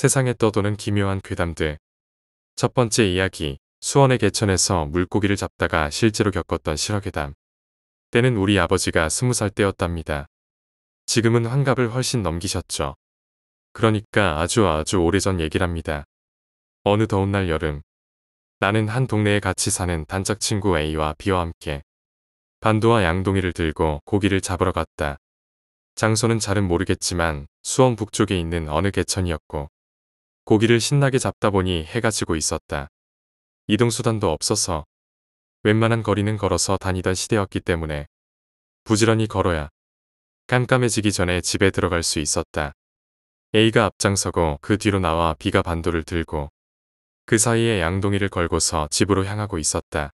세상에 떠도는 기묘한 괴담들. 첫 번째 이야기, 수원의 개천에서 물고기를 잡다가 실제로 겪었던 실화괴담. 때는 우리 아버지가 스무 살 때였답니다. 지금은 환갑을 훨씬 넘기셨죠. 그러니까 아주 아주 오래전 얘기랍니다. 어느 더운 날 여름, 나는 한 동네에 같이 사는 단짝 친구 A와 B와 함께 반도와 양동이를 들고 고기를 잡으러 갔다. 장소는 잘은 모르겠지만 수원 북쪽에 있는 어느 개천이었고 고기를 신나게 잡다 보니 해가 지고 있었다. 이동수단도 없어서 웬만한 거리는 걸어서 다니던 시대였기 때문에 부지런히 걸어야 깜깜해지기 전에 집에 들어갈 수 있었다. A가 앞장서고 그 뒤로 나와 B가 반도를 들고 그 사이에 양동이를 걸고서 집으로 향하고 있었다.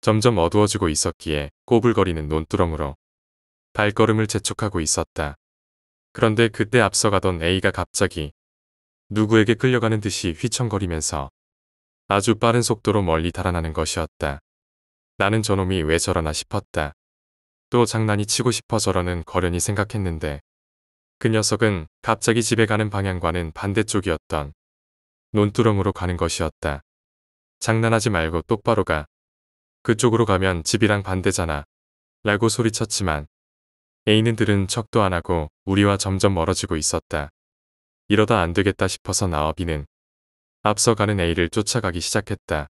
점점 어두워지고 있었기에 꼬불거리는 논두렁으로 발걸음을 재촉하고 있었다. 그런데 그때 앞서가던 A가 갑자기 누구에게 끌려가는 듯이 휘청거리면서 아주 빠른 속도로 멀리 달아나는 것이었다. 나는 저놈이 왜 저러나 싶었다. 또 장난이 치고 싶어 저러는 거련히 생각했는데 그 녀석은 갑자기 집에 가는 방향과는 반대쪽이었던 논두렁으로 가는 것이었다. 장난하지 말고 똑바로 가. 그쪽으로 가면 집이랑 반대잖아. 라고 소리쳤지만 에이는 들은 척도 안 하고 우리와 점점 멀어지고 있었다. 이러다 안 되겠다 싶어서 나와 비는 앞서가는 A를 쫓아가기 시작했다.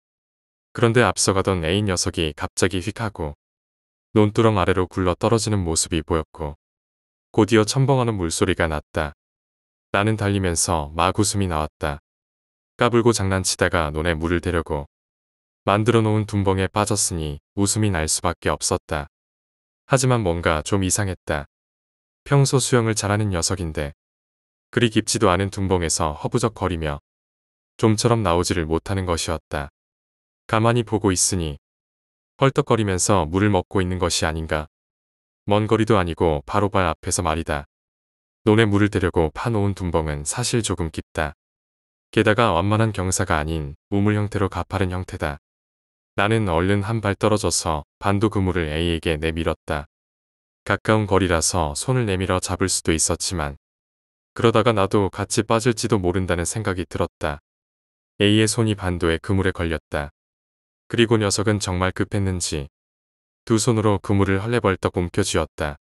그런데 앞서가던 A 녀석이 갑자기 휙 하고 논두렁 아래로 굴러 떨어지는 모습이 보였고 곧이어 첨벙하는 물소리가 났다. 나는 달리면서 마구숨이 나왔다. 까불고 장난치다가 논에 물을 대려고 만들어 놓은 둔벙에 빠졌으니 웃음이 날 수밖에 없었다. 하지만 뭔가 좀 이상했다. 평소 수영을 잘하는 녀석인데 그리 깊지도 않은 둥봉에서 허부적거리며 좀처럼 나오지를 못하는 것이었다. 가만히 보고 있으니 헐떡거리면서 물을 먹고 있는 것이 아닌가. 먼 거리도 아니고 바로 발 앞에서 말이다. 논에 물을 대려고 파놓은 둔벙은 사실 조금 깊다. 게다가 완만한 경사가 아닌 우물 형태로 가파른 형태다. 나는 얼른 한 발 떨어져서 반도 그물을 A에게 내밀었다. 가까운 거리라서 손을 내밀어 잡을 수도 있었지만 그러다가 나도 같이 빠질지도 모른다는 생각이 들었다. A의 손이 반도의 그물에 걸렸다. 그리고 녀석은 정말 급했는지 두 손으로 그물을 헐레벌떡 움켜쥐었다.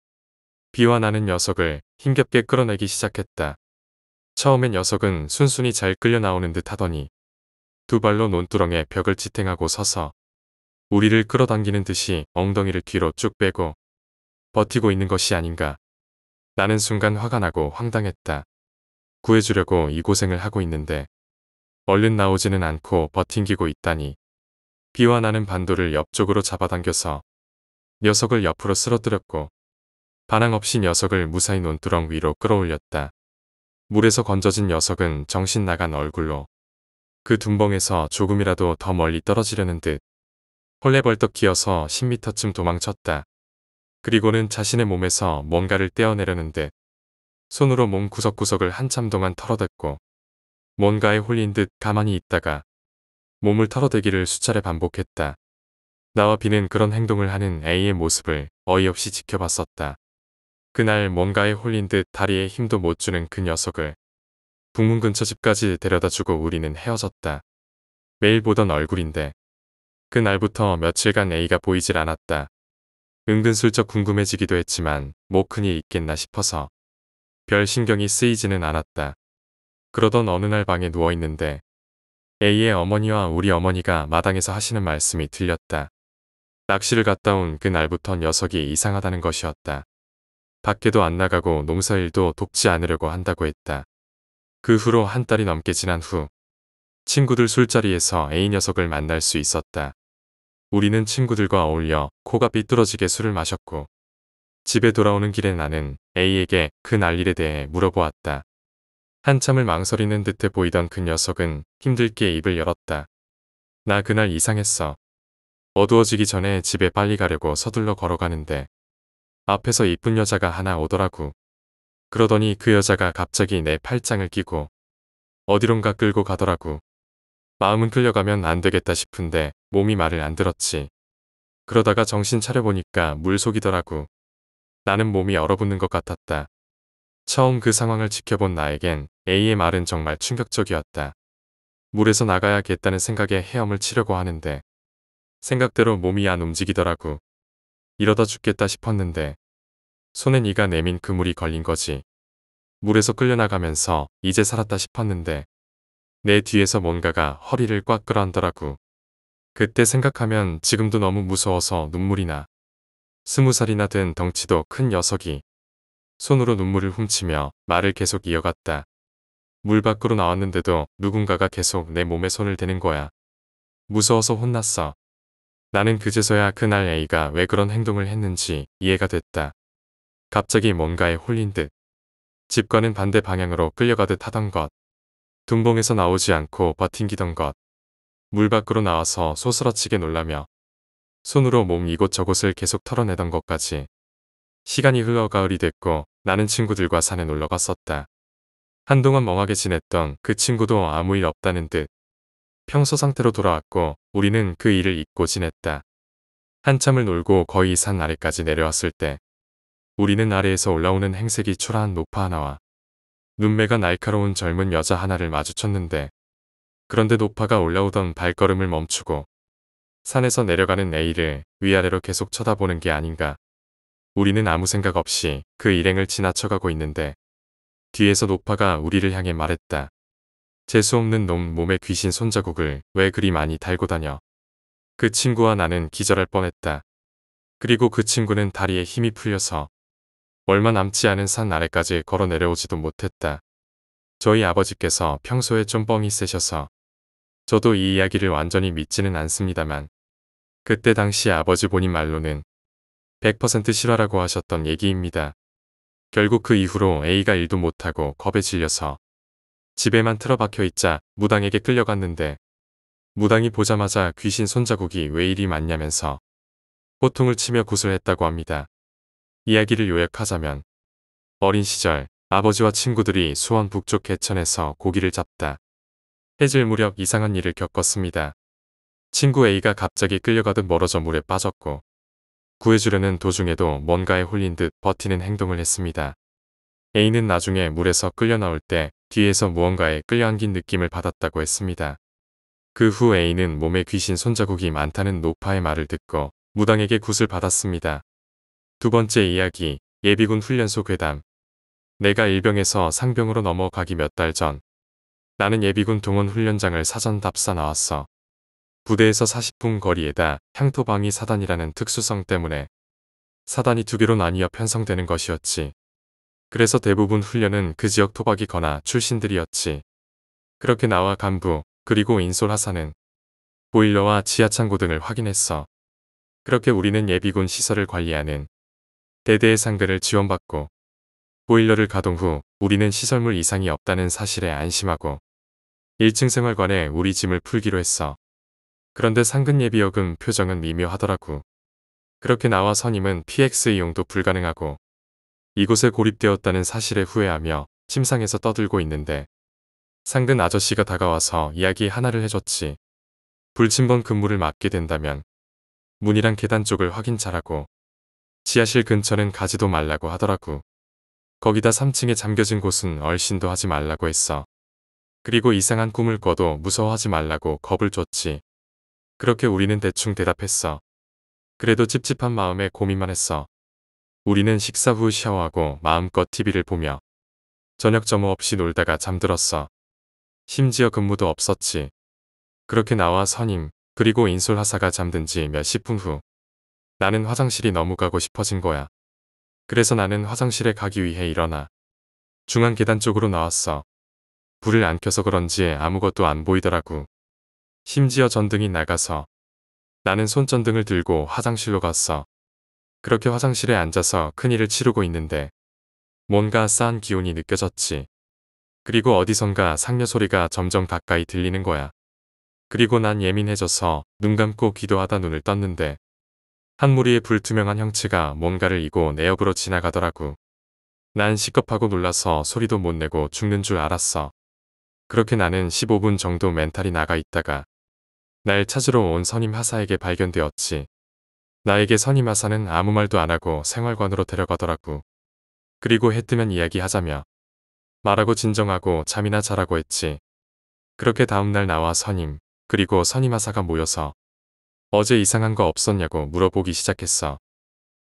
B와 나는 녀석을 힘겹게 끌어내기 시작했다. 처음엔 녀석은 순순히 잘 끌려 나오는 듯 하더니 두 발로 논두렁에 벽을 지탱하고 서서 우리를 끌어당기는 듯이 엉덩이를 뒤로 쭉 빼고 버티고 있는 것이 아닌가 나는 순간 화가 나고 황당했다. 구해주려고 이 고생을 하고 있는데 얼른 나오지는 않고 버팅기고 있다니. 비와 나는 반도를 옆쪽으로 잡아당겨서 녀석을 옆으로 쓰러뜨렸고 반항 없이 녀석을 무사히 논두렁 위로 끌어올렸다. 물에서 건져진 녀석은 정신 나간 얼굴로 그 둔벙에서 조금이라도 더 멀리 떨어지려는 듯 헐레벌떡 기어서 1 0미터쯤 도망쳤다. 그리고는 자신의 몸에서 뭔가를 떼어내려는 듯 손으로 몸 구석구석을 한참 동안 털어댔고 뭔가에 홀린 듯 가만히 있다가 몸을 털어대기를 수차례 반복했다. 나와 비는 그런 행동을 하는 A의 모습을 어이없이 지켜봤었다. 그날 뭔가에 홀린 듯 다리에 힘도 못 주는 그 녀석을 북문 근처 집까지 데려다주고 우리는 헤어졌다. 매일 보던 얼굴인데 그날부터 며칠간 A가 보이질 않았다. 은근슬쩍 궁금해지기도 했지만 뭐 큰이 있겠나 싶어서 별 신경이 쓰이지는 않았다. 그러던 어느 날 방에 누워있는데 A의 어머니와 우리 어머니가 마당에서 하시는 말씀이 들렸다. 낚시를 갔다 온 그날부턴 녀석이 이상하다는 것이었다. 밖에도 안 나가고 농사일도 돕지 않으려고 한다고 했다. 그 후로 한 달이 넘게 지난 후 친구들 술자리에서 A 녀석을 만날 수 있었다. 우리는 친구들과 어울려 코가 삐뚤어지게 술을 마셨고 집에 돌아오는 길에 나는 A에게 그 날일에 대해 물어보았다. 한참을 망설이는 듯해 보이던 그 녀석은 힘들게 입을 열었다. 나 그날 이상했어. 어두워지기 전에 집에 빨리 가려고 서둘러 걸어가는데 앞에서 이쁜 여자가 하나 오더라고. 그러더니 그 여자가 갑자기 내 팔짱을 끼고 어디론가 끌고 가더라고. 마음은 끌려가면 안 되겠다 싶은데 몸이 말을 안 들었지. 그러다가 정신 차려보니까 물속이더라고. 나는 몸이 얼어붙는 것 같았다. 처음 그 상황을 지켜본 나에겐 A의 말은 정말 충격적이었다. 물에서 나가야겠다는 생각에 헤엄을 치려고 하는데 생각대로 몸이 안 움직이더라고. 이러다 죽겠다 싶었는데 손에 네가 내민 그물이 걸린 거지. 물에서 끌려나가면서 이제 살았다 싶었는데 내 뒤에서 뭔가가 허리를 꽉 끌어안더라고. 그때 생각하면 지금도 너무 무서워서 눈물이 나. 스무 살이나 된 덩치도 큰 녀석이 손으로 눈물을 훔치며 말을 계속 이어갔다. 물 밖으로 나왔는데도 누군가가 계속 내 몸에 손을 대는 거야. 무서워서 혼났어. 나는 그제서야 그날 A가 왜 그런 행동을 했는지 이해가 됐다. 갑자기 뭔가에 홀린 듯. 집과는 반대 방향으로 끌려가듯 하던 것. 둥봉에서 나오지 않고 버팅기던 것. 물 밖으로 나와서 소스라치게 놀라며 손으로 몸 이곳저곳을 계속 털어내던 것까지. 시간이 흘러 가을이 됐고 나는 친구들과 산에 놀러 갔었다. 한동안 멍하게 지냈던 그 친구도 아무 일 없다는 듯 평소 상태로 돌아왔고 우리는 그 일을 잊고 지냈다. 한참을 놀고 거의 산 아래까지 내려왔을 때 우리는 아래에서 올라오는 행색이 초라한 노파 하나와 눈매가 날카로운 젊은 여자 하나를 마주쳤는데 그런데 노파가 올라오던 발걸음을 멈추고 산에서 내려가는 A를 위아래로 계속 쳐다보는 게 아닌가. 우리는 아무 생각 없이 그 일행을 지나쳐가고 있는데 뒤에서 노파가 우리를 향해 말했다. 재수없는 놈 몸에 귀신 손자국을 왜 그리 많이 달고 다녀. 그 친구와 나는 기절할 뻔했다. 그리고 그 친구는 다리에 힘이 풀려서 얼마 남지 않은 산 아래까지 걸어 내려오지도 못했다. 저희 아버지께서 평소에 좀 뻥이 세셔서 저도 이 이야기를 완전히 믿지는 않습니다만 그때 당시 아버지 본인 말로는 100% 실화라고 하셨던 얘기입니다. 결국 그 이후로 A가 일도 못하고 겁에 질려서 집에만 틀어박혀 있자 무당에게 끌려갔는데 무당이 보자마자 귀신 손자국이 왜 이리 많냐면서 호통을 치며 구슬했다고 합니다. 이야기를 요약하자면 어린 시절 아버지와 친구들이 수원 북쪽 개천에서 고기를 잡다 해질 무렵 이상한 일을 겪었습니다. 친구 A가 갑자기 끌려가듯 멀어져 물에 빠졌고 구해주려는 도중에도 뭔가에 홀린 듯 버티는 행동을 했습니다. A는 나중에 물에서 끌려 나올 때 뒤에서 무언가에 끌려안긴 느낌을 받았다고 했습니다. 그 후 A는 몸에 귀신 손자국이 많다는 노파의 말을 듣고 무당에게 굿을 받았습니다. 두 번째 이야기, 예비군 훈련소 괴담. 내가 일병에서 상병으로 넘어가기 몇 달 전, 나는 예비군 동원 훈련장을 사전 답사 나왔어. 부대에서 40분 거리에다 향토방위 사단이라는 특수성 때문에 사단이 두 개로 나뉘어 편성되는 것이었지. 그래서 대부분 훈련은 그 지역 토박이거나 출신들이었지. 그렇게 나와 간부, 그리고 인솔 하사는 보일러와 지하창고 등을 확인했어. 그렇게 우리는 예비군 시설을 관리하는 대대의 상대를 지원받고 보일러를 가동 후 우리는 시설물 이상이 없다는 사실에 안심하고 1층 생활관에 우리 짐을 풀기로 했어. 그런데 상근 예비역은 표정은 미묘하더라고. 그렇게 나와 선임은 PX 이용도 불가능하고 이곳에 고립되었다는 사실에 후회하며 침상에서 떠들고 있는데 상근 아저씨가 다가와서 이야기 하나를 해줬지. 불침번 근무를 맡게 된다면 문이랑 계단 쪽을 확인 잘하고 지하실 근처는 가지도 말라고 하더라고. 거기다 3층에 잠겨진 곳은 얼씬도 하지 말라고 했어. 그리고 이상한 꿈을 꿔도 무서워하지 말라고 겁을 줬지. 그렇게 우리는 대충 대답했어. 그래도 찝찝한 마음에 고민만 했어. 우리는 식사 후 샤워하고 마음껏 TV를 보며 저녁 점호 없이 놀다가 잠들었어. 심지어 근무도 없었지. 그렇게 나와 선임 그리고 인솔 하사가 잠든 지 몇십 분후 나는 화장실이 너무 가고 싶어진 거야. 그래서 나는 화장실에 가기 위해 일어나 중앙 계단 쪽으로 나왔어. 불을 안 켜서 그런지 아무것도 안 보이더라고. 심지어 전등이 나가서 나는 손전등을 들고 화장실로 갔어. 그렇게 화장실에 앉아서 큰일을 치르고 있는데 뭔가 싸한 기운이 느껴졌지. 그리고 어디선가 상녀 소리가 점점 가까이 들리는 거야. 그리고 난 예민해져서 눈 감고 기도하다 눈을 떴는데 한 무리의 불투명한 형체가 뭔가를 이고 내 옆으로 지나가더라고. 난 시겁하고 놀라서 소리도 못 내고 죽는 줄 알았어. 그렇게 나는 15분 정도 멘탈이 나가 있다가 날 찾으러 온 선임 하사에게 발견되었지. 나에게 선임 하사는 아무 말도 안 하고 생활관으로 데려가더라고. 그리고 해 뜨면 이야기하자며 말하고 진정하고 잠이나 자라고 했지. 그렇게 다음날 나와 선임 그리고 선임 하사가 모여서 어제 이상한 거 없었냐고 물어보기 시작했어.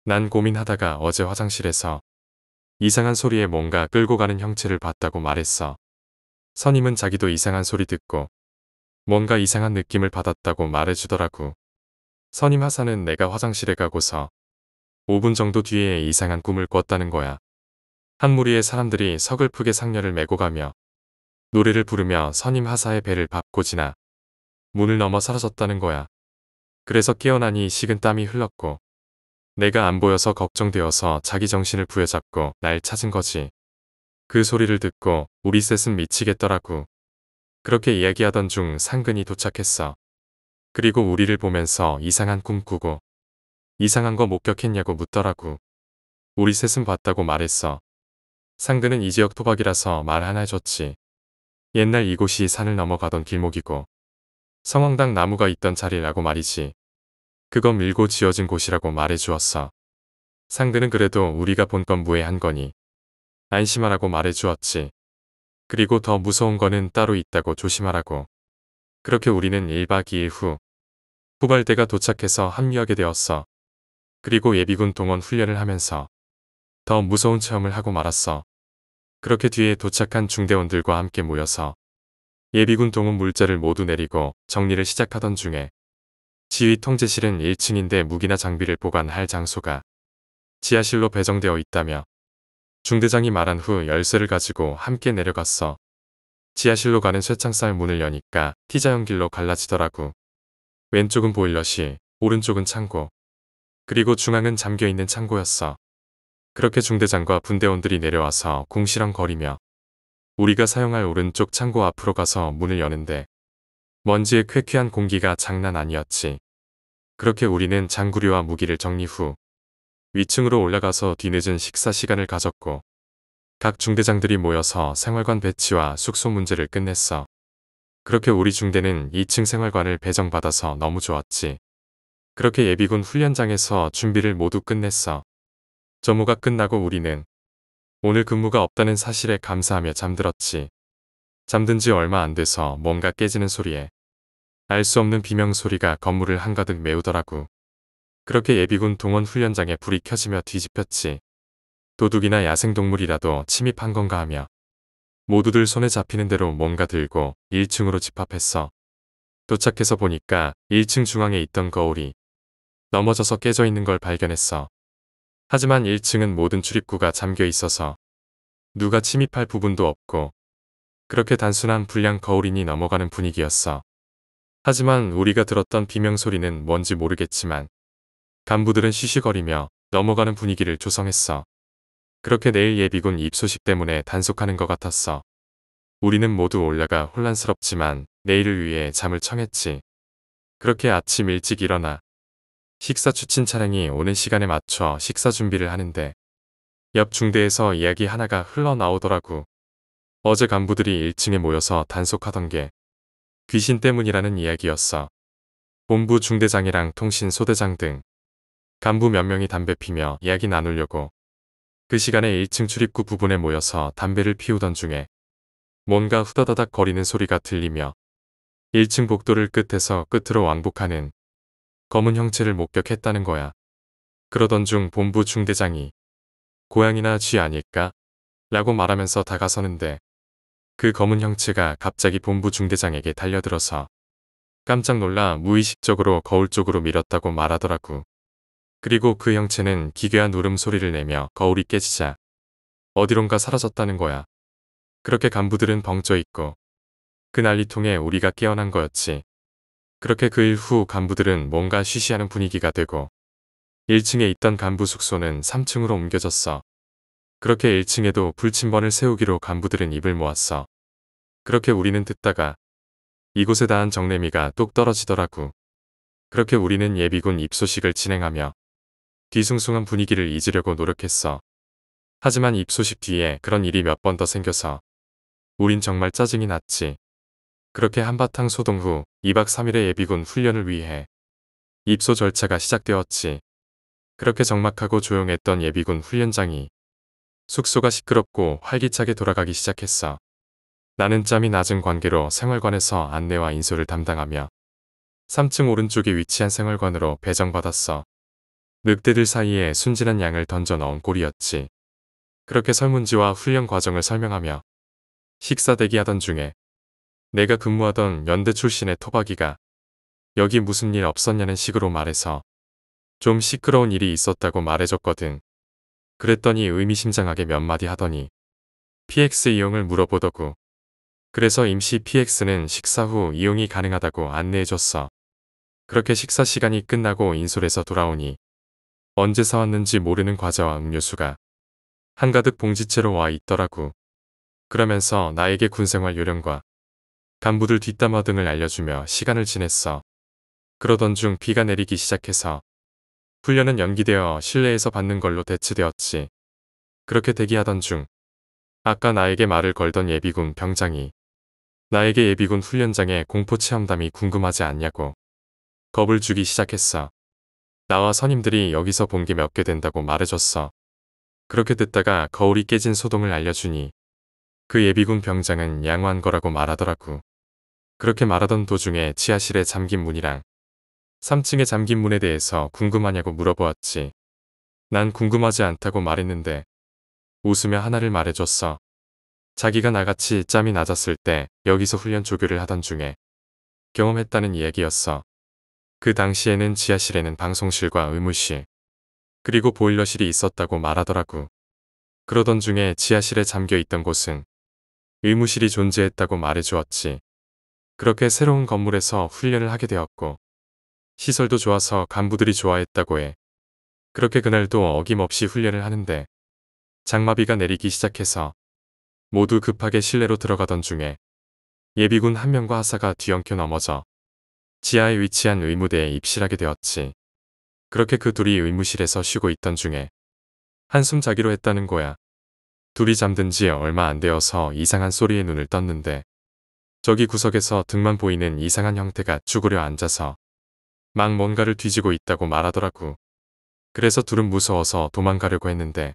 난 고민하다가 어제 화장실에서 이상한 소리에 뭔가 끌고 가는 형체를 봤다고 말했어. 선임은 자기도 이상한 소리 듣고 뭔가 이상한 느낌을 받았다고 말해주더라고. 선임 하사는 내가 화장실에 가고서 5분 정도 뒤에 이상한 꿈을 꿨다는 거야. 한 무리의 사람들이 서글프게 상녀를 메고 가며 노래를 부르며 선임 하사의 배를 밟고 지나 문을 넘어 사라졌다는 거야. 그래서 깨어나니 식은 땀이 흘렀고 내가 안 보여서 걱정되어서 자기 정신을 부여잡고 날 찾은 거지. 그 소리를 듣고 우리 셋은 미치겠더라고. 그렇게 이야기하던 중 상근이 도착했어. 그리고 우리를 보면서 이상한 꿈 꾸고 이상한 거 목격했냐고 묻더라고. 우리 셋은 봤다고 말했어. 상근은 이 지역 토박이라서 말 하나 해줬지. 옛날 이곳이 산을 넘어가던 길목이고 성황당 나무가 있던 자리라고 말이지. 그건 밀고 지어진 곳이라고 말해 주었어. 상대는 그래도 우리가 본 건 무해한 거니 안심하라고 말해 주었지. 그리고 더 무서운 거는 따로 있다고 조심하라고. 그렇게 우리는 1박 2일 후 후발대가 도착해서 합류하게 되었어. 그리고 예비군 동원 훈련을 하면서 더 무서운 체험을 하고 말았어. 그렇게 뒤에 도착한 중대원들과 함께 모여서 예비군 동원 물자를 모두 내리고 정리를 시작하던 중에 지휘 통제실은 1층인데 무기나 장비를 보관할 장소가 지하실로 배정되어 있다며 중대장이 말한 후 열쇠를 가지고 함께 내려갔어. 지하실로 가는 쇠창살 문을 여니까 티자형 길로 갈라지더라고. 왼쪽은 보일러실, 오른쪽은 창고. 그리고 중앙은 잠겨있는 창고였어. 그렇게 중대장과 분대원들이 내려와서 궁시렁거리며 우리가 사용할 오른쪽 창고 앞으로 가서 문을 여는데 먼지의 쾌쾌한 공기가 장난 아니었지. 그렇게 우리는 장구류와 무기를 정리 후 위층으로 올라가서 뒤늦은 식사 시간을 가졌고 각 중대장들이 모여서 생활관 배치와 숙소 문제를 끝냈어. 그렇게 우리 중대는 2층 생활관을 배정받아서 너무 좋았지. 그렇게 예비군 훈련장에서 준비를 모두 끝냈어. 점호가 끝나고 우리는 오늘 근무가 없다는 사실에 감사하며 잠들었지. 잠든 지 얼마 안 돼서 뭔가 깨지는 소리에 알수 없는 비명소리가 건물을 한가득 메우더라고. 그렇게 예비군 동원 훈련장에 불이 켜지며 뒤집혔지. 도둑이나 야생동물이라도 침입한 건가 하며 모두들 손에 잡히는 대로 뭔가 들고 1층으로 집합했어. 도착해서 보니까 1층 중앙에 있던 거울이 넘어져서 깨져 있는 걸 발견했어. 하지만 1층은 모든 출입구가 잠겨 있어서 누가 침입할 부분도 없고 그렇게 단순한 불량 거울이니 넘어가는 분위기였어. 하지만 우리가 들었던 비명소리는 뭔지 모르겠지만 간부들은 시시거리며 넘어가는 분위기를 조성했어. 그렇게 내일 예비군 입소식 때문에 단속하는 것 같았어. 우리는 모두 올라가 혼란스럽지만 내일을 위해 잠을 청했지. 그렇게 아침 일찍 일어나 식사 추친 차량이 오는 시간에 맞춰 식사 준비를 하는데 옆 중대에서 이야기 하나가 흘러나오더라고. 어제 간부들이 1층에 모여서 단속하던 게 귀신 때문이라는 이야기였어. 본부 중대장이랑 통신 소대장 등 간부 몇 명이 담배 피며 이야기 나누려고 그 시간에 1층 출입구 부분에 모여서 담배를 피우던 중에 뭔가 후다다닥 거리는 소리가 들리며 1층 복도를 끝에서 끝으로 왕복하는 검은 형체를 목격했다는 거야. 그러던 중 본부 중대장이 고양이나 쥐 아닐까? 라고 말하면서 다가서는데 그 검은 형체가 갑자기 본부 중대장에게 달려들어서 깜짝 놀라 무의식적으로 거울 쪽으로 밀었다고 말하더라고. 그리고 그 형체는 기괴한 울음소리를 내며 거울이 깨지자 어디론가 사라졌다는 거야. 그렇게 간부들은 벙쪄 있고 그 난리통에 우리가 깨어난 거였지. 그렇게 그 일 후 간부들은 뭔가 쉬쉬하는 분위기가 되고 1층에 있던 간부 숙소는 3층으로 옮겨졌어. 그렇게 1층에도 불침번을 세우기로 간부들은 입을 모았어. 그렇게 우리는 듣다가 이곳에 다한 정래미가 똑 떨어지더라고. 그렇게 우리는 예비군 입소식을 진행하며 뒤숭숭한 분위기를 잊으려고 노력했어. 하지만 입소식 뒤에 그런 일이 몇 번 더 생겨서 우린 정말 짜증이 났지. 그렇게 한바탕 소동 후 2박 3일의 예비군 훈련을 위해 입소 절차가 시작되었지. 그렇게 적막하고 조용했던 예비군 훈련장이 숙소가 시끄럽고 활기차게 돌아가기 시작했어. 나는 짬이 낮은 관계로 생활관에서 안내와 인솔을 담당하며 3층 오른쪽에 위치한 생활관으로 배정받았어. 늑대들 사이에 순진한 양을 던져 넣은 꼴이었지. 그렇게 설문지와 훈련 과정을 설명하며 식사 대기하던 중에 내가 근무하던 연대 출신의 토박이가 여기 무슨 일 없었냐는 식으로 말해서 좀 시끄러운 일이 있었다고 말해줬거든. 그랬더니 의미심장하게 몇 마디 하더니 PX 이용을 물어보더구. 그래서 임시 PX는 식사 후 이용이 가능하다고 안내해줬어. 그렇게 식사 시간이 끝나고 인솔에서 돌아오니 언제 사왔는지 모르는 과자와 음료수가 한가득 봉지채로 와 있더라고. 그러면서 나에게 군생활 요령과 간부들 뒷담화 등을 알려주며 시간을 지냈어. 그러던 중 비가 내리기 시작해서 훈련은 연기되어 실내에서 받는 걸로 대치되었지. 그렇게 대기하던 중 아까 나에게 말을 걸던 예비군 병장이 나에게 예비군 훈련장의 공포 체험담이 궁금하지 않냐고 겁을 주기 시작했어. 나와 선임들이 여기서 본 게 몇 개 된다고 말해줬어. 그렇게 듣다가 거울이 깨진 소동을 알려주니 그 예비군 병장은 양호한 거라고 말하더라고. 그렇게 말하던 도중에 지하실에 잠긴 문이랑 3층에 잠긴 문에 대해서 궁금하냐고 물어보았지. 난 궁금하지 않다고 말했는데 웃으며 하나를 말해줬어. 자기가 나같이 짬이 낮았을 때 여기서 훈련 조교를 하던 중에 경험했다는 이야기였어. 그 당시에는 지하실에는 방송실과 의무실 그리고 보일러실이 있었다고 말하더라고. 그러던 중에 지하실에 잠겨있던 곳은 의무실이 존재했다고 말해주었지. 그렇게 새로운 건물에서 훈련을 하게 되었고 시설도 좋아서 간부들이 좋아했다고 해. 그렇게 그날도 어김없이 훈련을 하는데 장마비가 내리기 시작해서 모두 급하게 실내로 들어가던 중에 예비군 한 명과 하사가 뒤엉켜 넘어져 지하에 위치한 의무대에 입실하게 되었지. 그렇게 그 둘이 의무실에서 쉬고 있던 중에 한숨 자기로 했다는 거야. 둘이 잠든 지 얼마 안 되어서 이상한 소리에 눈을 떴는데 저기 구석에서 등만 보이는 이상한 형태가 죽으려 앉아서 막 뭔가를 뒤지고 있다고 말하더라고. 그래서 둘은 무서워서 도망가려고 했는데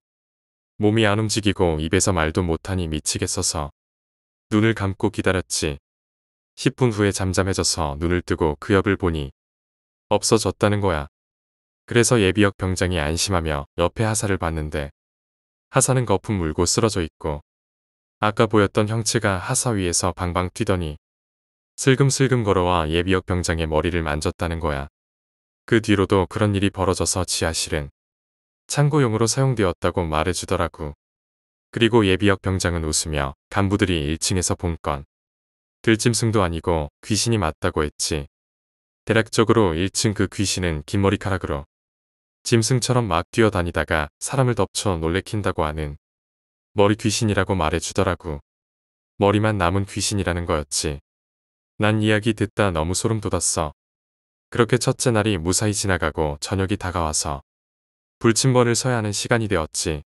몸이 안 움직이고 입에서 말도 못하니 미치겠어서 눈을 감고 기다렸지. 10분 후에 잠잠해져서 눈을 뜨고 그 옆을 보니 없어졌다는 거야. 그래서 예비역 병장이 안심하며 옆에 하사를 봤는데 하사는 거품 물고 쓰러져 있고 아까 보였던 형체가 하사 위에서 방방 뛰더니 슬금슬금 걸어와 예비역 병장의 머리를 만졌다는 거야. 그 뒤로도 그런 일이 벌어져서 지하실은 창고용으로 사용되었다고 말해주더라고. 그리고 예비역 병장은 웃으며 간부들이 1층에서 본 건 들짐승도 아니고 귀신이 맞다고 했지. 대략적으로 1층 그 귀신은 긴 머리카락으로 짐승처럼 막 뛰어다니다가 사람을 덮쳐 놀래킨다고 하는 머리 귀신이라고 말해주더라고. 머리만 남은 귀신이라는 거였지. 난 이야기 듣다 너무 소름 돋았어. 그렇게 첫째 날이 무사히 지나가고 저녁이 다가와서 불침번을 서야 하는 시간이 되었지.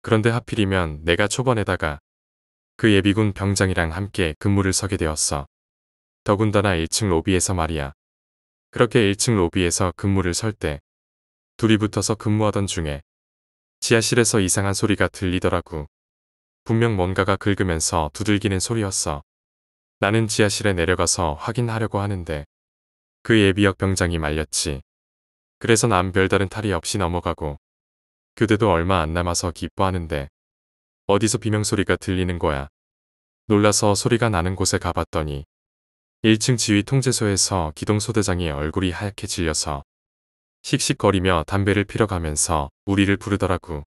그런데 하필이면 내가 초반에다가 그 예비군 병장이랑 함께 근무를 서게 되었어. 더군다나 1층 로비에서 말이야. 그렇게 1층 로비에서 근무를 설 때 둘이 붙어서 근무하던 중에 지하실에서 이상한 소리가 들리더라고. 분명 뭔가가 긁으면서 두들기는 소리였어. 나는 지하실에 내려가서 확인하려고 하는데 그 예비역 병장이 말렸지. 그래서 난 별다른 탈이 없이 넘어가고 교대도 얼마 안 남아서 기뻐하는데 어디서 비명소리가 들리는 거야. 놀라서 소리가 나는 곳에 가봤더니 1층 지휘 통제소에서 기동소대장이 얼굴이 하얗게 질려서 씩씩거리며 담배를 피러가면서 우리를 부르더라고.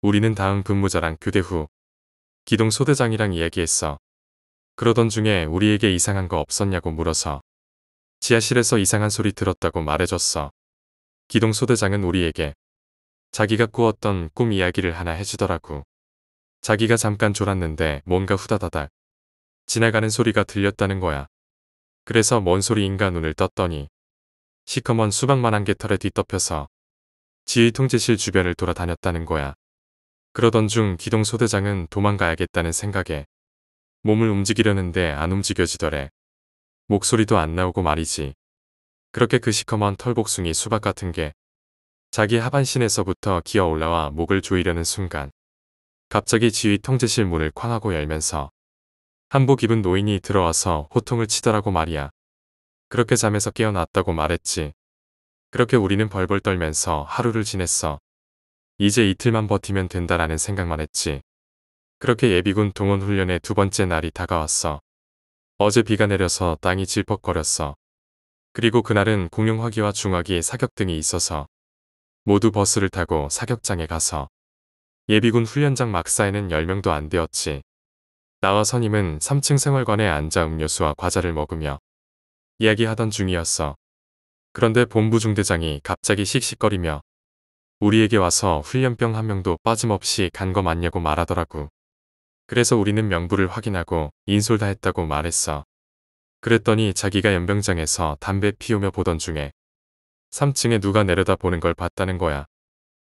우리는 다음 근무자랑 교대 후 기동소대장이랑 이야기했어. 그러던 중에 우리에게 이상한 거 없었냐고 물어서 지하실에서 이상한 소리 들었다고 말해줬어. 기동소대장은 우리에게 자기가 꾸었던 꿈 이야기를 하나 해주더라고. 자기가 잠깐 졸았는데 뭔가 후다다닥 지나가는 소리가 들렸다는 거야. 그래서 뭔 소리인가 눈을 떴더니 시커먼 수박만한 개털에 뒤덮여서 지휘 통제실 주변을 돌아다녔다는 거야. 그러던 중 기동소대장은 도망가야겠다는 생각에 몸을 움직이려는데 안 움직여지더래. 목소리도 안 나오고 말이지. 그렇게 그 시커먼 털복숭이 수박 같은 게 자기 하반신에서부터 기어 올라와 목을 조이려는 순간 갑자기 지휘 통제실 문을 쾅 하고 열면서 한복 입은 노인이 들어와서 호통을 치더라고 말이야. 그렇게 잠에서 깨어났다고 말했지. 그렇게 우리는 벌벌 떨면서 하루를 지냈어. 이제 이틀만 버티면 된다라는 생각만 했지. 그렇게 예비군 동원훈련의 두 번째 날이 다가왔어. 어제 비가 내려서 땅이 질퍽거렸어. 그리고 그날은 공용화기와 중화기의 사격 등이 있어서 모두 버스를 타고 사격장에 가서 예비군 훈련장 막사에는 10명도 안 되었지. 나와 선임은 3층 생활관에 앉아 음료수와 과자를 먹으며 이야기하던 중이었어. 그런데 본부 중대장이 갑자기 씩씩거리며 우리에게 와서 훈련병 한 명도 빠짐없이 간 거 맞냐고 말하더라고. 그래서 우리는 명부를 확인하고 인솔 다 했다고 말했어. 그랬더니 자기가 연병장에서 담배 피우며 보던 중에 3층에 누가 내려다보는 걸 봤다는 거야.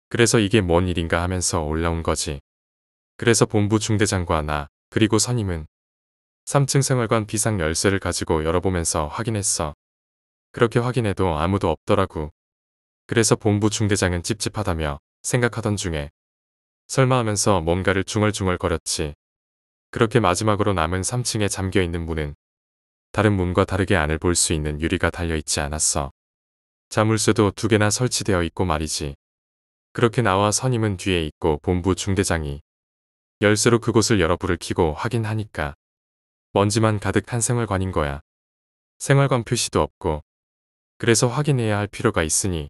그래서 이게 뭔 일인가 하면서 올라온 거지. 그래서 본부 중대장과 나 그리고 선임은 3층 생활관 비상 열쇠를 가지고 열어보면서 확인했어. 그렇게 확인해도 아무도 없더라고. 그래서 본부 중대장은 찝찝하다며 생각하던 중에 설마 하면서 뭔가를 중얼중얼거렸지. 그렇게 마지막으로 남은 3층에 잠겨있는 문은 다른 문과 다르게 안을 볼 수 있는 유리가 달려있지 않았어. 자물쇠도 두 개나 설치되어 있고 말이지. 그렇게 나와 선임은 뒤에 있고 본부 중대장이 열쇠로 그곳을 열어 불을 켜고 확인하니까 먼지만 가득한 생활관인 거야. 생활관 표시도 없고 그래서 확인해야 할 필요가 있으니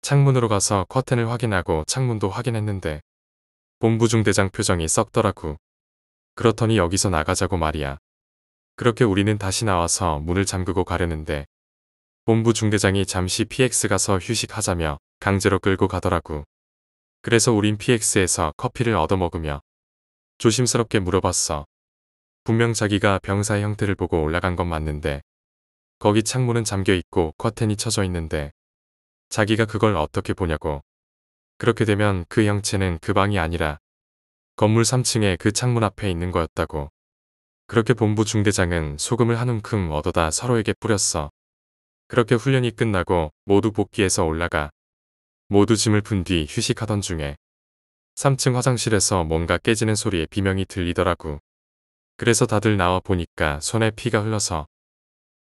창문으로 가서 커튼을 확인하고 창문도 확인했는데 본부중대장 표정이 썩더라구. 그렇더니 여기서 나가자고 말이야. 그렇게 우리는 다시 나와서 문을 잠그고 가려는데 본부 중대장이 잠시 PX 가서 휴식하자며 강제로 끌고 가더라구. 그래서 우린 PX에서 커피를 얻어먹으며 조심스럽게 물어봤어. 분명 자기가 병사의 형태를 보고 올라간 건 맞는데 거기 창문은 잠겨있고 커튼이 쳐져 있는데 자기가 그걸 어떻게 보냐고. 그렇게 되면 그 형체는 그 방이 아니라 건물 3층의 그 창문 앞에 있는 거였다고. 그렇게 본부 중대장은 소금을 한 움큼 얻어다 서로에게 뿌렸어. 그렇게 훈련이 끝나고 모두 복귀해서 올라가 모두 짐을 푼 뒤 휴식하던 중에 3층 화장실에서 뭔가 깨지는 소리에 비명이 들리더라고. 그래서 다들 나와 보니까 손에 피가 흘러서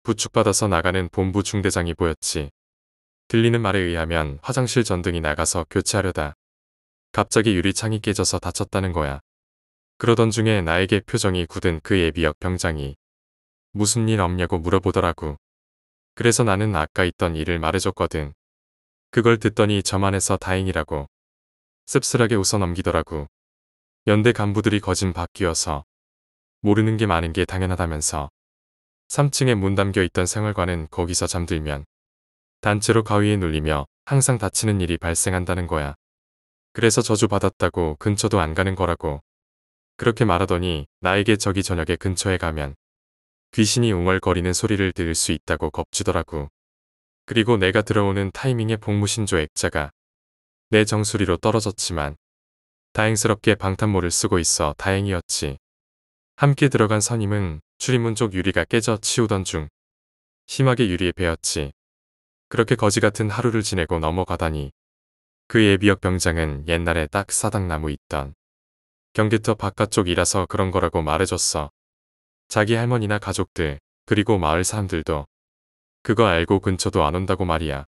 부축받아서 나가는 본부 중대장이 보였지. 들리는 말에 의하면 화장실 전등이 나가서 교체하려다 갑자기 유리창이 깨져서 다쳤다는 거야. 그러던 중에 나에게 표정이 굳은 그 예비역 병장이 무슨 일 없냐고 물어보더라고. 그래서 나는 아까 있던 일을 말해줬거든. 그걸 듣더니 저만 해서 다행이라고 씁쓸하게 웃어 넘기더라고. 연대 간부들이 거진 바뀌어서 모르는 게 많은 게 당연하다면서 3층에 문 담겨 있던 생활관은 거기서 잠들면 단체로 가위에 눌리며 항상 다치는 일이 발생한다는 거야. 그래서 저주받았다고 근처도 안 가는 거라고. 그렇게 말하더니 나에게 저기 저녁에 근처에 가면 귀신이 웅얼거리는 소리를 들을 수 있다고 겁주더라고. 그리고 내가 들어오는 타이밍에 복무신조 액자가 내 정수리로 떨어졌지만 다행스럽게 방탄모를 쓰고 있어 다행이었지. 함께 들어간 선임은 출입문 쪽 유리가 깨져 치우던 중 심하게 유리에 베었지. 그렇게 거지 같은 하루를 지내고 넘어가다니 그 예비역 병장은 옛날에 딱 사당나무 있던 경기터 바깥쪽이라서 그런 거라고 말해줬어. 자기 할머니나 가족들 그리고 마을 사람들도 그거 알고 근처도 안 온다고 말이야.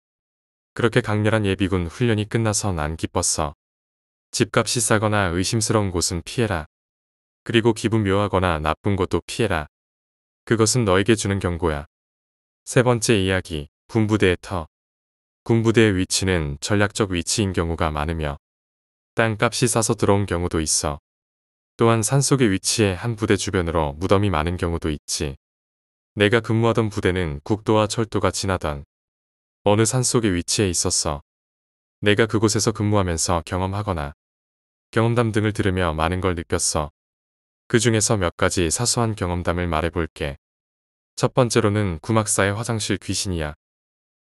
그렇게 강렬한 예비군 훈련이 끝나서 난 기뻤어. 집값이 싸거나 의심스러운 곳은 피해라. 그리고 기분 묘하거나 나쁜 곳도 피해라. 그것은 너에게 주는 경고야. 세 번째 이야기. 군부대의 터. 군부대의 위치는 전략적 위치인 경우가 많으며 땅값이 싸서 들어온 경우도 있어 또한 산속에 위치해 한 부대 주변으로 무덤이 많은 경우도 있지. 내가 근무하던 부대는 국도와 철도가 지나던 어느 산속에 위치해 있었어. 내가 그곳에서 근무하면서 경험하거나 경험담 등을 들으며 많은 걸 느꼈어. 그 중에서 몇 가지 사소한 경험담을 말해볼게. 첫 번째로는 구막사의 화장실 귀신이야.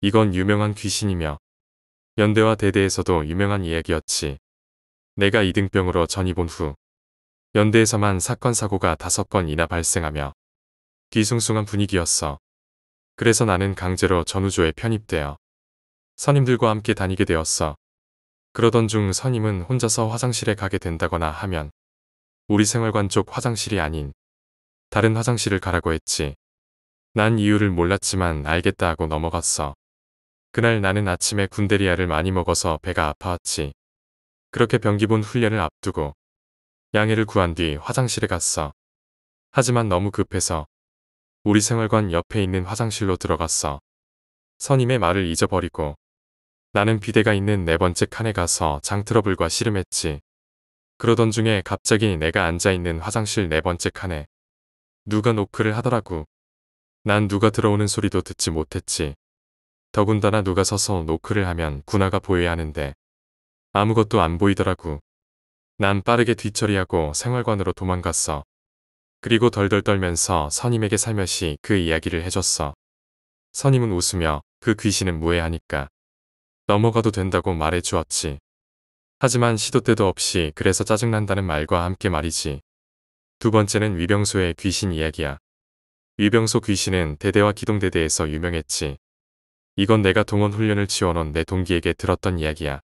이건 유명한 귀신이며 연대와 대대에서도 유명한 이야기였지. 내가 이등병으로 전입온 후 연대에서만 사건 사고가 다섯 건이나 발생하며 귀숭숭한 분위기였어. 그래서 나는 강제로 전우조에 편입되어 선임들과 함께 다니게 되었어. 그러던 중 선임은 혼자서 화장실에 가게 된다거나 하면 우리 생활관 쪽 화장실이 아닌 다른 화장실을 가라고 했지. 난 이유를 몰랐지만 알겠다 하고 넘어갔어. 그날 나는 아침에 군데리아를 많이 먹어서 배가 아파왔지. 그렇게 병기본 훈련을 앞두고 양해를 구한 뒤 화장실에 갔어. 하지만 너무 급해서 우리 생활관 옆에 있는 화장실로 들어갔어. 선임의 말을 잊어버리고 나는 비대가 있는 네 번째 칸에 가서 장 트러블과 씨름했지. 그러던 중에 갑자기 내가 앉아있는 화장실 네 번째 칸에 누가 노크를 하더라고. 난 누가 들어오는 소리도 듣지 못했지. 더군다나 누가 서서 노크를 하면 군화가 보여야 하는데 아무것도 안 보이더라고. 난 빠르게 뒤처리하고 생활관으로 도망갔어. 그리고 덜덜 떨면서 선임에게 살며시 그 이야기를 해줬어. 선임은 웃으며 그 귀신은 무해하니까 넘어가도 된다고 말해 주었지. 하지만 시도 때도 없이 그래서 짜증난다는 말과 함께 말이지. 두 번째는 위병소의 귀신 이야기야. 위병소 귀신은 대대와 기동대대에서 유명했지. 이건 내가 동원 훈련을 지원한 내 동기에게 들었던 이야기야.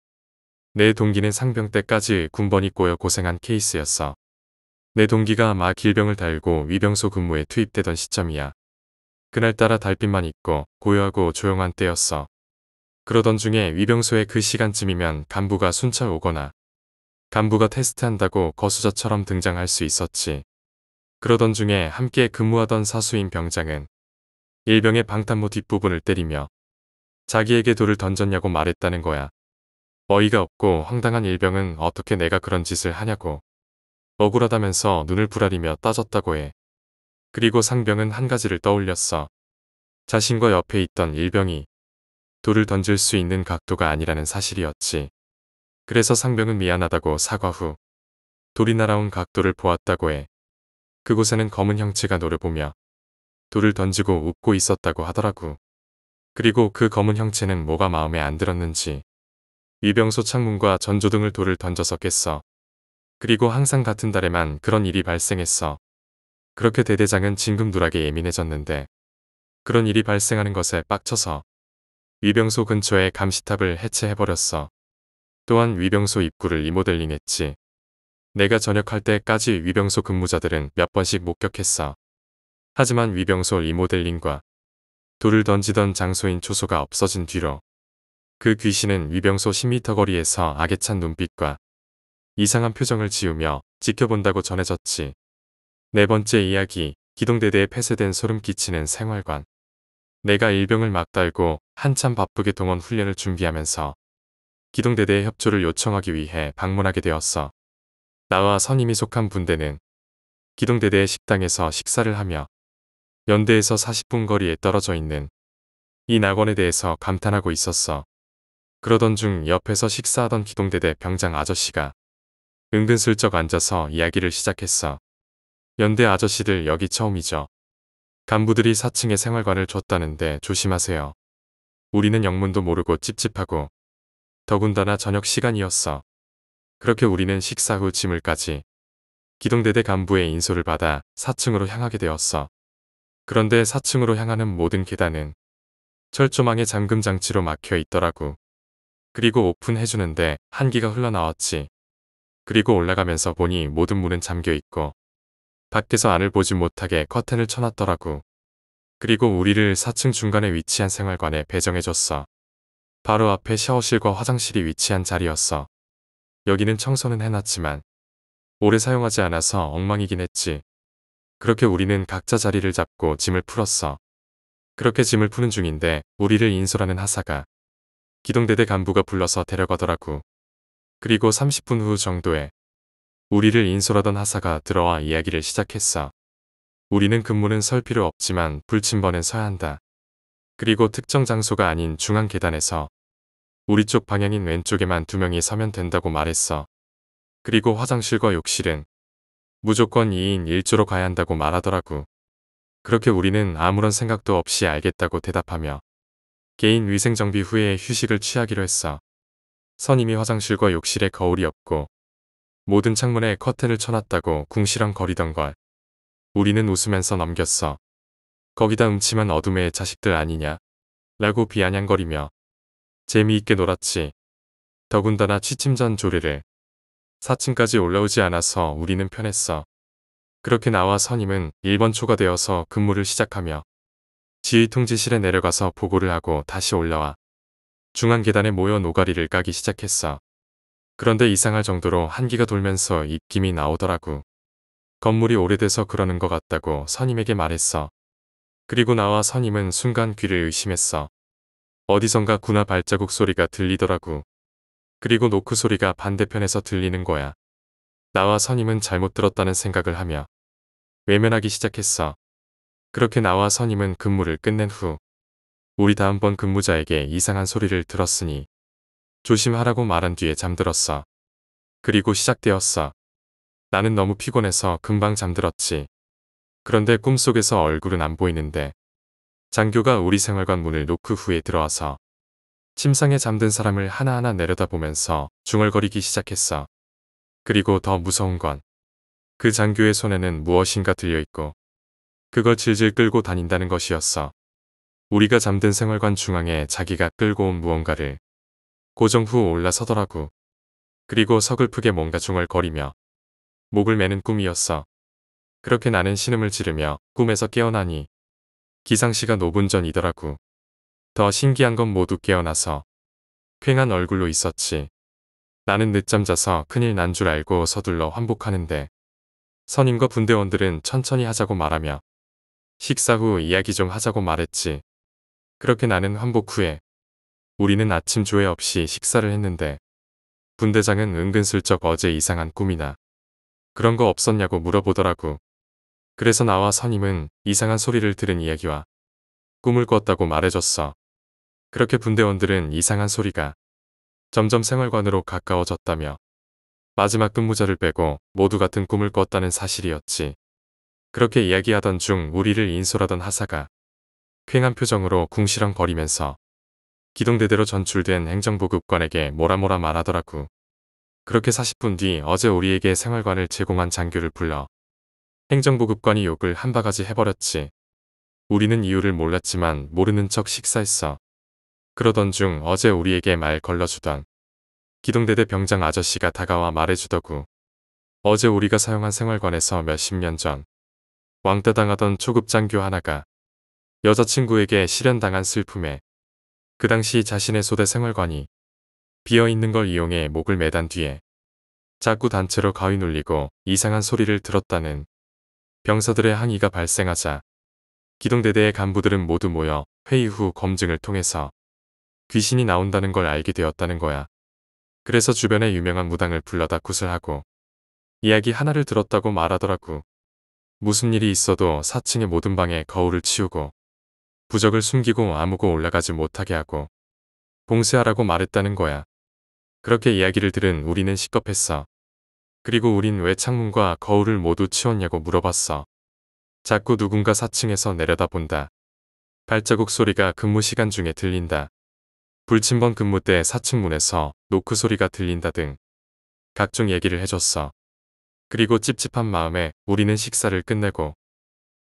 내 동기는 상병 때까지 군번이 꼬여 고생한 케이스였어. 내 동기가 마 길병을 달고 위병소 근무에 투입되던 시점이야. 그날따라 달빛만 있고 고요하고 조용한 때였어. 그러던 중에 위병소의 그 시간쯤이면 간부가 순찰 오거나 간부가 테스트한다고 거수자처럼 등장할 수 있었지. 그러던 중에 함께 근무하던 사수인 병장은 일병의 방탄모 뒷부분을 때리며 자기에게 돌을 던졌냐고 말했다는 거야. 어이가 없고 황당한 일병은 어떻게 내가 그런 짓을 하냐고. 억울하다면서 눈을 부라리며 따졌다고 해. 그리고 상병은 한 가지를 떠올렸어. 자신과 옆에 있던 일병이 돌을 던질 수 있는 각도가 아니라는 사실이었지. 그래서 상병은 미안하다고 사과 후 돌이 날아온 각도를 보았다고 해. 그곳에는 검은 형체가 노려보며 돌을 던지고 웃고 있었다고 하더라고. 그리고 그 검은 형체는 뭐가 마음에 안 들었는지 위병소 창문과 전조등을 돌을 던져서 깼어. 그리고 항상 같은 달에만 그런 일이 발생했어. 그렇게 대대장은 진금누락에 예민해졌는데 그런 일이 발생하는 것에 빡쳐서 위병소 근처에 감시탑을 해체해버렸어. 또한 위병소 입구를 리모델링했지. 내가 전역할 때까지 위병소 근무자들은 몇 번씩 목격했어. 하지만 위병소 리모델링과 돌을 던지던 장소인 초소가 없어진 뒤로 그 귀신은 위병소 10m 거리에서 악에 찬 눈빛과 이상한 표정을 지으며 지켜본다고 전해졌지. 네 번째 이야기, 기동대대에 폐쇄된 소름 끼치는 생활관. 내가 일병을 막 달고 한참 바쁘게 동원 훈련을 준비하면서 기동대대의 협조를 요청하기 위해 방문하게 되었어. 나와 선임이 속한 분대는 기동대대의 식당에서 식사를 하며 연대에서 40분 거리에 떨어져 있는 이 낙원에 대해서 감탄하고 있었어. 그러던 중 옆에서 식사하던 기동대대 병장 아저씨가 은근슬쩍 앉아서 이야기를 시작했어. 연대 아저씨들 여기 처음이죠. 간부들이 4층에 생활관을 줬다는데 조심하세요. 우리는 영문도 모르고 찝찝하고 더군다나 저녁 시간이었어. 그렇게 우리는 식사 후 짐을까지 기동대대 간부의 인솔을 받아 4층으로 향하게 되었어. 그런데 4층으로 향하는 모든 계단은 철조망의 잠금 장치로 막혀 있더라고. 그리고 오픈해주는데 한기가 흘러나왔지. 그리고 올라가면서 보니 모든 문은 잠겨 있고 밖에서 안을 보지 못하게 커튼을 쳐놨더라고. 그리고 우리를 4층 중간에 위치한 생활관에 배정해줬어. 바로 앞에 샤워실과 화장실이 위치한 자리였어. 여기는 청소는 해놨지만 오래 사용하지 않아서 엉망이긴 했지. 그렇게 우리는 각자 자리를 잡고 짐을 풀었어. 그렇게 짐을 푸는 중인데 우리를 인솔하는 하사가 기동대대 간부가 불러서 데려가더라고. 그리고 30분 후 정도에 우리를 인솔하던 하사가 들어와 이야기를 시작했어. 우리는 근무는 설 필요 없지만 불침번엔 서야 한다. 그리고 특정 장소가 아닌 중앙 계단에서 우리 쪽 방향인 왼쪽에만 두 명이 서면 된다고 말했어. 그리고 화장실과 욕실은 무조건 2인 1조로 가야 한다고 말하더라고. 그렇게 우리는 아무런 생각도 없이 알겠다고 대답하며 개인 위생정비 후에 휴식을 취하기로 했어. 선임이 화장실과 욕실에 거울이 없고 모든 창문에 커튼을 쳐놨다고 궁시렁거리던 걸 우리는 웃으면서 넘겼어. 거기다 음침한 어둠의 자식들 아니냐 라고 비아냥거리며 재미있게 놀았지. 더군다나 취침 전 조리를 4층까지 올라오지 않아서 우리는 편했어. 그렇게 나와 선임은 1번 초가 되어서 근무를 시작하며 지휘통지실에 내려가서 보고를 하고 다시 올라와 중앙 계단에 모여 노가리를 까기 시작했어. 그런데 이상할 정도로 한기가 돌면서 입김이 나오더라고. 건물이 오래돼서 그러는 것 같다고 선임에게 말했어. 그리고 나와 선임은 순간 귀를 의심했어. 어디선가 군화 발자국 소리가 들리더라고. 그리고 노크 소리가 반대편에서 들리는 거야. 나와 선임은 잘못 들었다는 생각을 하며 외면하기 시작했어. 그렇게 나와 선임은 근무를 끝낸 후 우리 다음번 근무자에게 이상한 소리를 들었으니 조심하라고 말한 뒤에 잠들었어. 그리고 시작되었어. 나는 너무 피곤해서 금방 잠들었지. 그런데 꿈속에서 얼굴은 안 보이는데 장교가 우리 생활관 문을 노크 후에 들어와서 침상에 잠든 사람을 하나하나 내려다보면서 중얼거리기 시작했어. 그리고 더 무서운 건 그 장교의 손에는 무엇인가 들려있고 그걸 질질 끌고 다닌다는 것이었어. 우리가 잠든 생활관 중앙에 자기가 끌고 온 무언가를 고정 후 올라서더라고. 그리고 서글프게 뭔가 중얼거리며 목을 매는 꿈이었어. 그렇게 나는 신음을 지르며 꿈에서 깨어나니 기상시가 5분 전이더라고. 더 신기한 건 모두 깨어나서 퀭한 얼굴로 있었지. 나는 늦잠 자서 큰일 난 줄 알고 서둘러 환복하는데 선임과 분대원들은 천천히 하자고 말하며 식사 후 이야기 좀 하자고 말했지. 그렇게 나는 환복 후에 우리는 아침 조회 없이 식사를 했는데 분대장은 은근슬쩍 어제 이상한 꿈이나 그런 거 없었냐고 물어보더라고. 그래서 나와 선임은 이상한 소리를 들은 이야기와 꿈을 꿨다고 말해줬어. 그렇게 분대원들은 이상한 소리가 점점 생활관으로 가까워졌다며 마지막 근무자를 빼고 모두 같은 꿈을 꿨다는 사실이었지. 그렇게 이야기하던 중 우리를 인솔하던 하사가 쾌한 표정으로 궁시렁거리면서 기동대대로 전출된 행정보급관에게 뭐라뭐라 말하더라고. 그렇게 40분 뒤 어제 우리에게 생활관을 제공한 장교를 불러 행정보급관이 욕을 한 바가지 해버렸지. 우리는 이유를 몰랐지만 모르는 척 식사했어. 그러던 중 어제 우리에게 말 걸러주던 기동대대 병장 아저씨가 다가와 말해주더구. 어제 우리가 사용한 생활관에서 몇십 년 전 왕따당하던 초급 장교 하나가 여자친구에게 실현당한 슬픔에 그 당시 자신의 소대 생활관이 비어있는 걸 이용해 목을 매단 뒤에 자꾸 단체로 가위 눌리고 이상한 소리를 들었다는 병사들의 항의가 발생하자 기동대대의 간부들은 모두 모여 회의 후 검증을 통해서 귀신이 나온다는 걸 알게 되었다는 거야. 그래서 주변에 유명한 무당을 불러다 구슬하고 이야기 하나를 들었다고 말하더라고. 무슨 일이 있어도 4층의 모든 방에 거울을 치우고 부적을 숨기고 아무고 올라가지 못하게 하고 봉쇄하라고 말했다는 거야. 그렇게 이야기를 들은 우리는 시겁했어. 그리고 우린 왜 창문과 거울을 모두 치웠냐고 물어봤어. 자꾸 누군가 4층에서 내려다본다. 발자국 소리가 근무 시간 중에 들린다. 불침번 근무 때 4층 문에서 노크 소리가 들린다 등 각종 얘기를 해줬어. 그리고 찝찝한 마음에 우리는 식사를 끝내고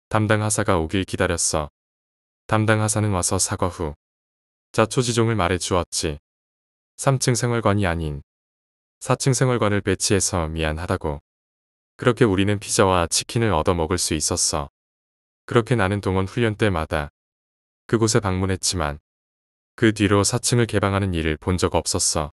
담당 하사가 오길 기다렸어. 담당 하사는 와서 사과 후 자초지종을 말해 주었지. 3층 생활관이 아닌 4층 생활관을 배치해서 미안하다고. 그렇게 우리는 피자와 치킨을 얻어 먹을 수 있었어. 그렇게 나는 동원 훈련 때마다 그곳에 방문했지만 그 뒤로 4층을 개방하는 일을 본 적 없었어.